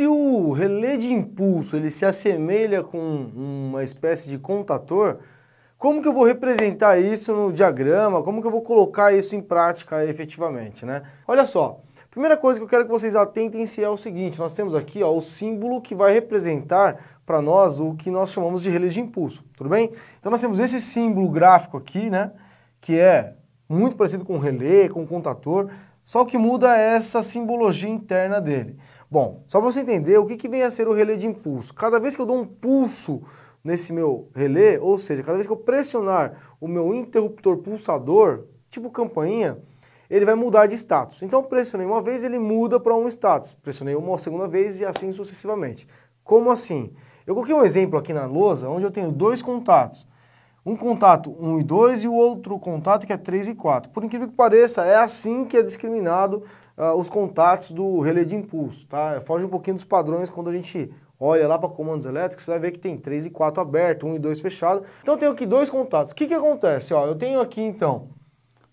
Se o relé de impulso ele se assemelha com uma espécie de contator, como que eu vou representar isso no diagrama? Como que eu vou colocar isso em prática efetivamente, né? Olha só, primeira coisa que eu quero que vocês atentem-se é o seguinte, nós temos aqui ó, o símbolo que vai representar para nós o que nós chamamos de relé de impulso, tudo bem? Então nós temos esse símbolo gráfico aqui, né, que é muito parecido com o relé, com o contator, só que muda essa simbologia interna dele. Bom, só para você entender o que, que vem a ser o relé de impulso. Cada vez que eu dou um pulso nesse meu relé, ou seja, cada vez que eu pressionar o meu interruptor pulsador, tipo campainha, ele vai mudar de status. Então, pressionei uma vez, ele muda para um status. Pressionei uma segunda vez e assim sucessivamente. Como assim? Eu coloquei um exemplo aqui na lousa onde eu tenho dois contatos. Um contato 1 e 2 e o outro contato que é 3 e 4. Por incrível que pareça, é assim que é discriminado uh, os contatos do relé de impulso. Tá? Foge um pouquinho dos padrões quando a gente olha lá para comandos elétricos, você vai ver que tem 3 e 4 aberto, 1 e 2 fechado. Então eu tenho aqui dois contatos. O que, que acontece? Ó, eu tenho aqui então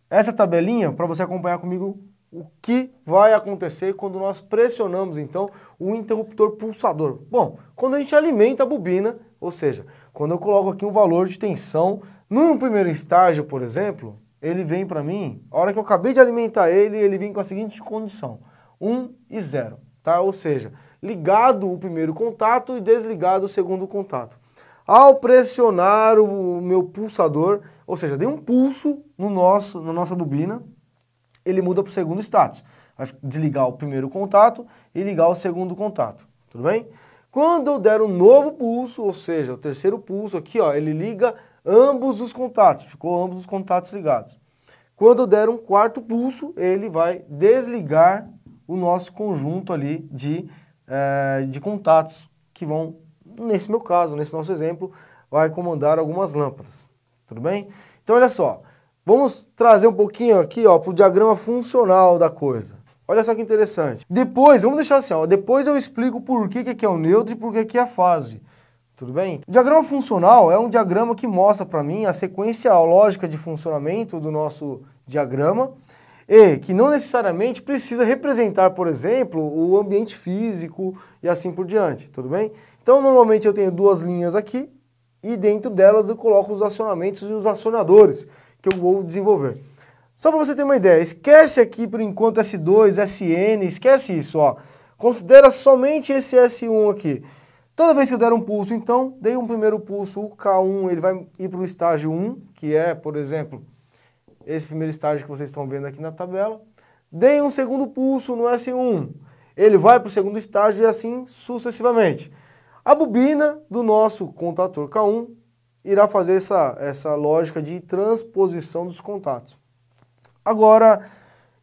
essa tabelinha para você acompanhar comigo o que vai acontecer quando nós pressionamos então o interruptor pulsador. Bom, quando a gente alimenta a bobina, ou seja, quando eu coloco aqui um valor de tensão, num primeiro estágio, por exemplo, ele vem para mim, a hora que eu acabei de alimentar ele, ele vem com a seguinte condição, 1 e 0, tá? Ou seja, ligado o primeiro contato e desligado o segundo contato. Ao pressionar o meu pulsador, ou seja, dei um pulso no nosso, na nossa bobina, ele muda para o segundo status. Vai desligar o primeiro contato e ligar o segundo contato, tudo bem? Quando eu der um novo pulso, ou seja, o terceiro pulso aqui, ó, ele liga ambos os contatos, ficou ambos os contatos ligados. Quando eu der um quarto pulso, ele vai desligar o nosso conjunto ali de, é, de contatos que vão, nesse meu caso, nesse nosso exemplo, vai comandar algumas lâmpadas, tudo bem? Então, olha só, vamos trazer um pouquinho aqui para o diagrama funcional da coisa. Olha só que interessante. Depois, vamos deixar assim, ó, depois eu explico por que, que aqui é o neutro e por que aqui é a fase. Tudo bem? O diagrama funcional é um diagrama que mostra para mim a sequência a lógica de funcionamento do nosso diagrama e que não necessariamente precisa representar, por exemplo, o ambiente físico e assim por diante, tudo bem? Então, normalmente eu tenho duas linhas aqui e dentro delas eu coloco os acionamentos e os acionadores que eu vou desenvolver. Só para você ter uma ideia, esquece aqui por enquanto S2, SN, esquece isso, ó. Considera somente esse S1 aqui. Toda vez que eu der um pulso, então, dei um primeiro pulso, o K1, ele vai ir para o estágio 1, que é, por exemplo, esse primeiro estágio que vocês estão vendo aqui na tabela. Dei um segundo pulso no S1, ele vai para o segundo estágio e assim sucessivamente. A bobina do nosso contator K1 irá fazer essa, essa lógica de transposição dos contatos. Agora,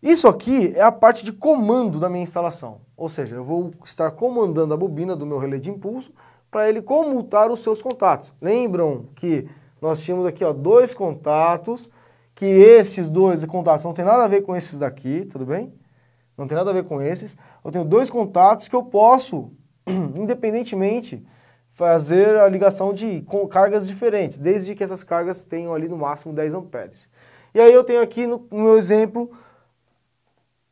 isso aqui é a parte de comando da minha instalação, ou seja, eu vou estar comandando a bobina do meu relé de impulso para ele comutar os seus contatos. Lembram que nós tínhamos aqui ó, dois contatos, que esses dois contatos não tem nada a ver com esses daqui, tudo bem? Não tem nada a ver com esses. Eu tenho dois contatos que eu posso, independentemente, fazer a ligação de cargas diferentes, desde que essas cargas tenham ali no máximo 10 amperes. E aí eu tenho aqui no, no meu exemplo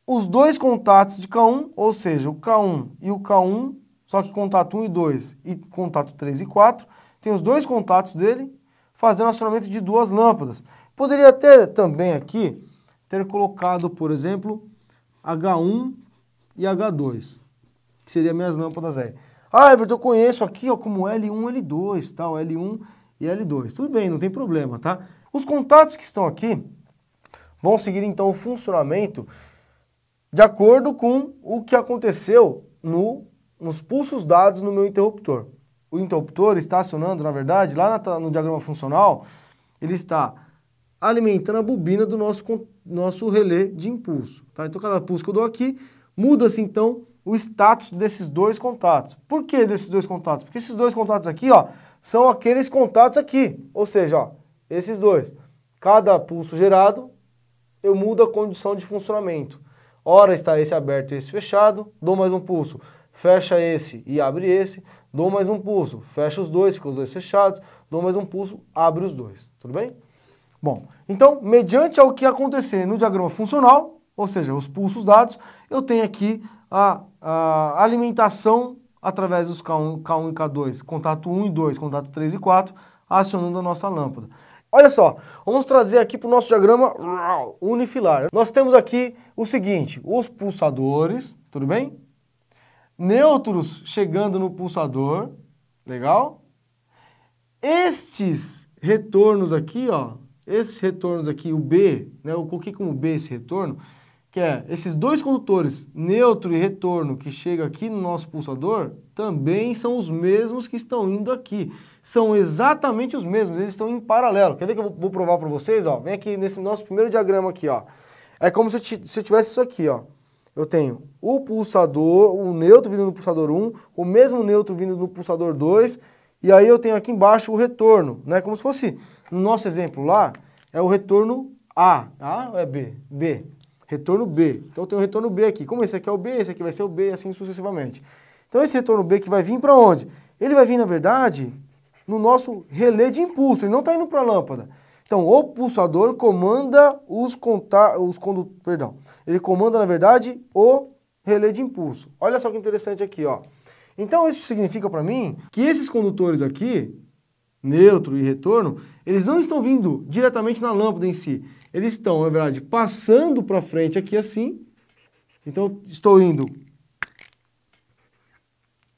os dois contatos de K1, ou seja, o K1 e o K1, só que contato 1 e 2 e contato 3 e 4, tem os dois contatos dele fazendo acionamento de duas lâmpadas. Poderia ter também aqui ter colocado, por exemplo, H1 e H2, que seriam minhas lâmpadas aí. Ah, Everton, eu conheço aqui ó, como L1, L2, tal, L1 e L2. Tudo bem, não tem problema, tá? Os contatos que estão aqui vão seguir então o funcionamento de acordo com o que aconteceu no, nos pulsos dados no meu interruptor. O interruptor está acionando, na verdade, lá no diagrama funcional, ele está alimentando a bobina do nosso, nosso relé de impulso. Tá? Então, cada pulso que eu dou aqui, muda-se então o status desses dois contatos. Por que desses dois contatos? Porque esses dois contatos aqui ó, são aqueles contatos aqui. Ou seja, ó, esses dois. Cada pulso gerado, eu mudo a condição de funcionamento. Ora está esse aberto e esse fechado, dou mais um pulso, fecha esse e abre esse, dou mais um pulso, fecha os dois, fica os dois fechados, dou mais um pulso, abre os dois, tudo bem? Bom, então, mediante ao que acontecer no diagrama funcional, ou seja, os pulsos dados, eu tenho aqui a, a alimentação através dos K1, K1 e K2, contato 1 e 2, contato 3 e 4, acionando a nossa lâmpada. Olha só, vamos trazer aqui para o nosso diagrama unifilar. Nós temos aqui o seguinte, os pulsadores, tudo bem? Neutros chegando no pulsador, legal? Estes retornos aqui, ó, esses retornos aqui, o B, né, eu coloquei como B esse retorno, que é esses dois condutores, neutro e retorno, que chegam aqui no nosso pulsador, também são os mesmos que estão indo aqui. São exatamente os mesmos, eles estão em paralelo. Quer ver que eu vou provar para vocês? Ó? Vem aqui nesse nosso primeiro diagrama aqui. Ó. É como se eu tivesse isso aqui. Ó. Eu tenho o pulsador, o neutro vindo do pulsador 1, o mesmo neutro vindo do pulsador 2, e aí eu tenho aqui embaixo o retorno, né? como se fosse, no nosso exemplo lá, é o retorno A. A ou é B? B retorno B. Então eu tenho retorno B aqui. Como esse aqui é o B, esse aqui vai ser o B, e assim sucessivamente. Então esse retorno B que vai vir para onde? Ele vai vir, na verdade, no nosso relé de impulso, ele não está indo para a lâmpada. Então o pulsador comanda os contar, os condu, perdão, ele comanda, na verdade, o relé de impulso. Olha só que interessante aqui, ó. Então isso significa para mim que esses condutores aqui, neutro e retorno, eles não estão vindo diretamente na lâmpada em si. Eles estão, na verdade, passando para frente aqui assim. Então, estou indo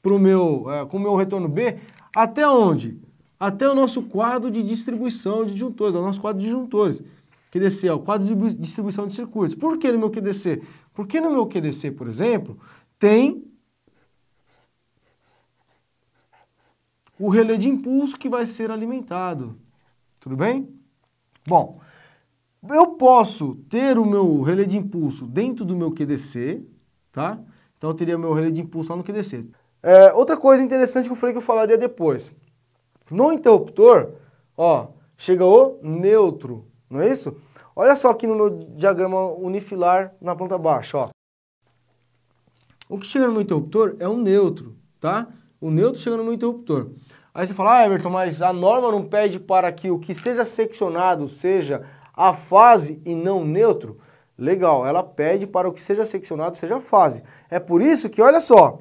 pro meu, é, com o meu retorno B até onde? Até o nosso quadro de distribuição de disjuntores, é o nosso quadro de disjuntores. QDC é o quadro de distribuição de circuitos. Por que no meu QDC? Porque no meu QDC, por exemplo, tem o relé de impulso que vai ser alimentado. Tudo bem? Bom, eu posso ter o meu relé de impulso dentro do meu QDC, tá? Então eu teria meu relé de impulso lá no QDC. É, outra coisa interessante que eu falei que eu falaria depois. No interruptor, ó, chega o neutro, não é isso? Olha só aqui no meu diagrama unifilar na planta baixa, ó. O que chega no interruptor é um neutro, tá? o neutro chegando no meu interruptor. Aí você fala, ah, Everton, mas a norma não pede para que o que seja seccionado seja a fase e não o neutro? Legal, ela pede para o que seja seccionado seja a fase. É por isso que, olha só,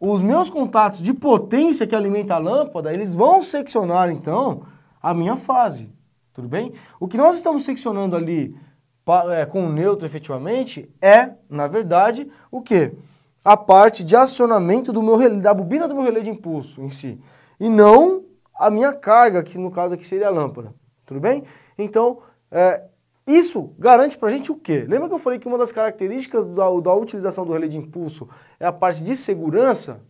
os meus contatos de potência que alimenta a lâmpada, eles vão seccionar, então, a minha fase, tudo bem? O que nós estamos seccionando ali eh, com o neutro, efetivamente, é, na verdade, o quê? a parte de acionamento do meu relé, da bobina do meu relé de impulso em si, e não a minha carga, que no caso aqui seria a lâmpada, tudo bem? Então, é, isso garante para a gente o quê? Lembra que eu falei que uma das características da, da utilização do relé de impulso é a parte de segurança?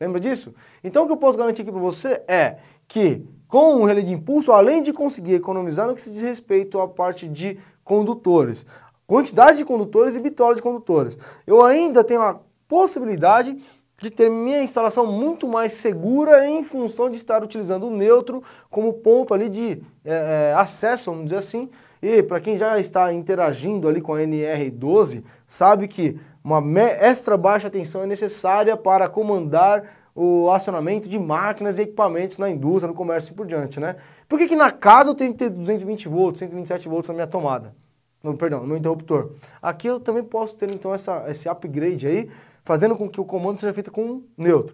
Lembra disso? Então, o que eu posso garantir aqui para você é que com o relé de impulso, além de conseguir economizar no que se diz respeito à parte de condutores, quantidade de condutores e bitola de condutores, eu ainda tenho a possibilidade de ter minha instalação muito mais segura em função de estar utilizando o neutro como ponto ali de é, é acesso, vamos dizer assim. E para quem já está interagindo ali com a NR12, sabe que uma extra baixa tensão é necessária para comandar o acionamento de máquinas e equipamentos na indústria, no comércio e por diante, né? Por que, que na casa eu tenho que ter 220 volts, 127 volts na minha tomada? Não, perdão, no meu interruptor. Aqui eu também posso ter então essa, esse upgrade aí fazendo com que o comando seja feito com neutro.